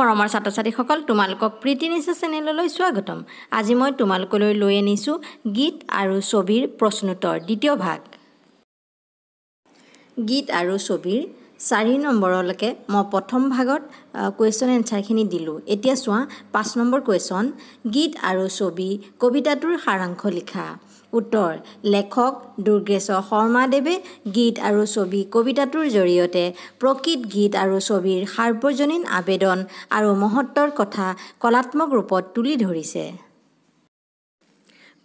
মৰমৰ ছাত্ৰ ছাত্ৰীসকল তোমালোকক প্ৰীতি নিচা চেনেললৈ স্বাগতম আজি মই তোমালোকলৈ লৈ আনিছোঁ গীত আৰু ছবিৰ প্ৰশ্নোত্তৰ দ্বিতীয় ভাগ গীত আৰু ছবিৰ চাৰি নম্বৰলৈকে মই প্ৰথম ভাগত কুৱেশ্যন এনচাৰখিনি দিলোঁ এতিয়া চোৱা পাঁচ নম্বৰ কুৱেশ্যন গীত আৰু ছবি কবিতাটোৰ সাৰাংশ লিখা উত্তৰ লেখক দুৰ্গেশ্বৰ শৰ্মাদেৱে গীত আৰু ছবি কবিতাটোৰ জৰিয়তে প্ৰকৃত গীত আৰু ছবিৰ সাৰ্বজনীন আবেদন আৰু মহত্বৰ কথা কলাত্মক ৰূপত তুলি ধৰিছে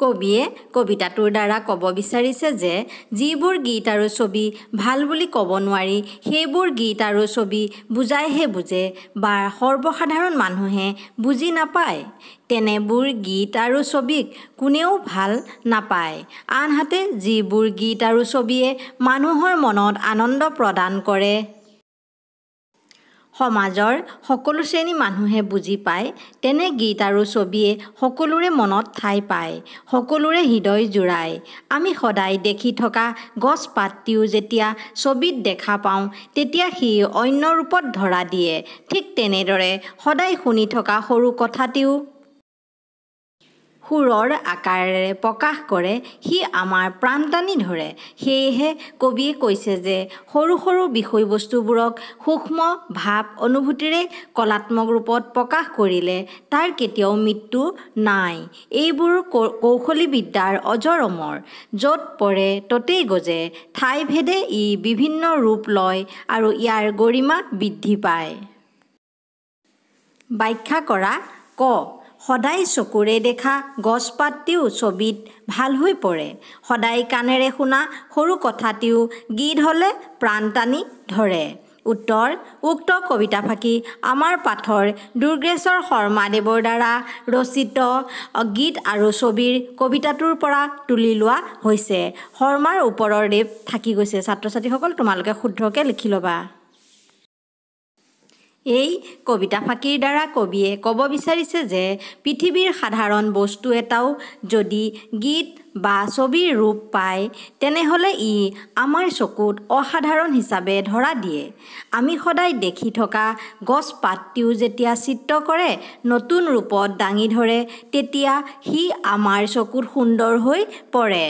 কবিয়ে কবিতাটোৰ দ্বাৰা ক'ব বিচাৰিছে যে যিবোৰ গীত আৰু ছবি ভাল বুলি ক'ব নোৱাৰি সেইবোৰ গীত আৰু ছবি বুজাইহে বুজে বা সৰ্বসাধাৰণ মানুহে বুজি নাপায় তেনেবোৰ গীত আৰু ছবিক কোনেও ভাল নাপায় আনহাতে যিবোৰ গীত আৰু ছবিয়ে মানুহৰ মনত আনন্দ প্ৰদান কৰে সমাজৰ সকলো শ্ৰেণী মানুহে বুজি পায় তেনে গীত আৰু ছবিয়ে সকলোৰে মনত ঠাই পায় সকলোৰে হৃদয় জোৰায় আমি সদায় দেখি থকা গছ পাতটিও যেতিয়া ছবিত দেখা পাওঁ তেতিয়া সি অন্য ৰূপত ধৰা দিয়ে ঠিক তেনেদৰে সদায় শুনি থকা সৰু কথাটিও সুৰৰ আকাৰেৰে প্ৰকাশ কৰে সি আমাৰ প্ৰাণটানি ধৰে সেয়েহে কবিয়ে কৈছে যে সৰু সৰু বিষয়বস্তুবোৰক সূক্ষ্ম ভাৱ অনুভূতিৰে কলাত্মক ৰূপত প্ৰকাশ কৰিলে তাৰ কেতিয়াও মৃত্যু নাই এইবোৰ কৌশলীবিদ্যাৰ অজৰমৰ য'ত পৰে ত'তেই গজে ঠাইভেদে ই বিভিন্ন ৰূপ লয় আৰু ইয়াৰ গৰিমা বৃদ্ধি পায় ব্যাখ্যা কৰা ক সদায় চকুৰে দেখা গছপাতটিও ছবিত ভাল হৈ পৰে সদায় কাণেৰে শুনা সৰু কথাটিও গীত হ'লে প্ৰাণ টানি ধৰে উত্তৰ উক্ত কবিতা ফাঁকি আমাৰ পাঠৰ দুৰ্গেশ্বৰ শৰ্মাদেৱৰ দ্বাৰা ৰচিত গীত আৰু ছবিৰ কবিতাটোৰ পৰা তুলি লোৱা হৈছে শৰ্মাৰ ওপৰৰ দেৱ থাকি গৈছে ছাত্ৰ ছাত্ৰীসকল তোমালোকে শুদ্ধকৈ লিখি ল'বা এই কবিতা ফাঁকিৰ দ্বাৰা কবিয়ে ক'ব বিচাৰিছে যে পৃথিৱীৰ সাধাৰণ বস্তু এটাও যদি গীত বা ছবিৰ ৰূপ পায় তেনেহ'লে ই আমাৰ চকুত অসাধাৰণ হিচাপে ধৰা দিয়ে আমি সদায় দেখি থকা গছ গছপাতটিও যেতিয়া চিত্ৰ কৰে নতুন ৰূপত দাঙি ধৰে তেতিয়া সি আমাৰ চকুত সুন্দৰ হৈ পৰে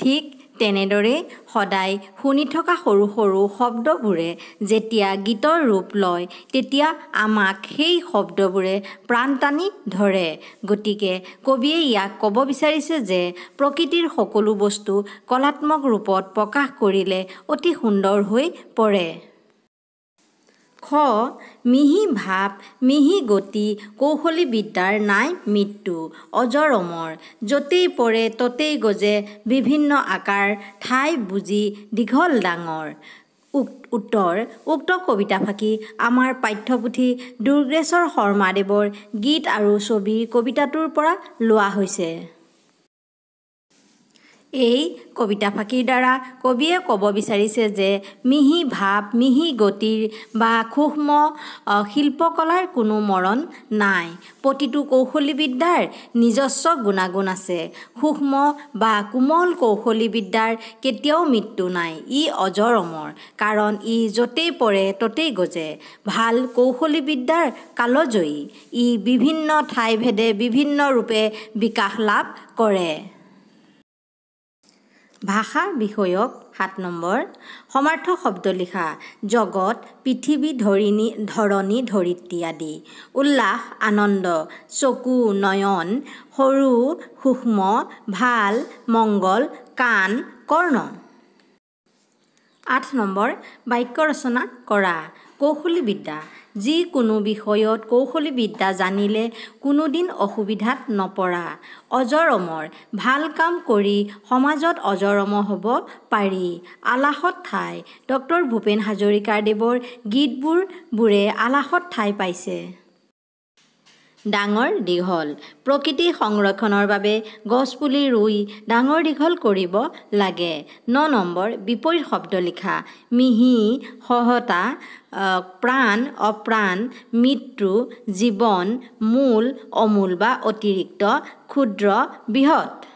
ঠিক তেনেদৰে সদায় শুনি থকা সৰু সৰু শব্দবোৰে যেতিয়া গীতৰ ৰূপ লয় তেতিয়া আমাক সেই শব্দবোৰে প্ৰাণ টানি ধৰে গতিকে কবিয়ে ইয়াক ক'ব বিচাৰিছে যে প্ৰকৃতিৰ সকলো বস্তু কলাত্মক ৰূপত প্ৰকাশ কৰিলে অতি সুন্দৰ হৈ পৰে খ মিহি ভাৱ মিহি গতি কৌশলী বিদ্যাৰ নাই মৃত্যু অজৰ অমৰ য'তেই পৰে ত'তেই গজে বিভিন্ন আকাৰ ঠাই বুজি দীঘল ডাঙৰ উত্তৰ উক্ত কবিতা ফাঁকি আমাৰ পাঠ্যপুথি দুৰ্গেশ্বৰ শৰ্মাদেৱৰ গীত আৰু ছবিৰ কবিতাটোৰ পৰা লোৱা হৈছে এই কবিতা ফাঁকিৰ দ্বাৰা কবিয়ে ক'ব বিচাৰিছে যে মিহি ভাৱ মিহি গতিৰ বা সূক্ষ্ম শিল্পকলাৰ কোনো মৰণ নাই প্ৰতিটো কৌশলীবিদ্যাৰ নিজস্ব গুণাগুণ আছে সূক্ষ্ম বা কোমল কৌশলীবিদ্যাৰ কেতিয়াও মৃত্যু নাই ই অজৰ অমৰ কাৰণ ই য'তেই পৰে ত'তেই গজে ভাল কৌশলীবিদ্যাৰ কালজয়ী ই বিভিন্ন ঠাইভেদে বিভিন্ন ৰূপে বিকাশ লাভ কৰে ভাষা বিষয়ক সাত নম্বৰ সমাৰ্থ শব্দ লিখা জগত পৃথিৱী ধৰিণী ধৰণী ধৰিত্ৰী আদি উল্লাস আনন্দ চকু নয়ন সৰু সূক্ষ্ম ভাল মংগল কাণ কৰ্ণ আঠ নম্বৰ বাক্য ৰচনা কৰা কৌশলীবিদ্যা যিকোনো বিষয়ত কৌশলীবিদ্যা জানিলে কোনোদিন অসুবিধাত নপৰা অজৰ অমৰ ভাল কাম কৰি সমাজত অজৰ অমৰ হ'ব পাৰি আলাসত ঠাই ডক্টৰ ভূপেন হাজৰিকাদেৱৰ গীতবোৰবোৰে আলাসত ঠাই পাইছে ডাঙৰ দীঘল প্ৰকৃতি সংৰক্ষণৰ বাবে গছপুলি ৰুই ডাঙৰ দীঘল কৰিব লাগে ন নম্বৰ বিপৰীত শব্দ লিখা মিহি সহতা প্ৰাণ অপ্ৰাণ মৃত্যু জীৱন মূল অমূল বা অতিৰিক্ত ক্ষুদ্ৰ বৃহৎ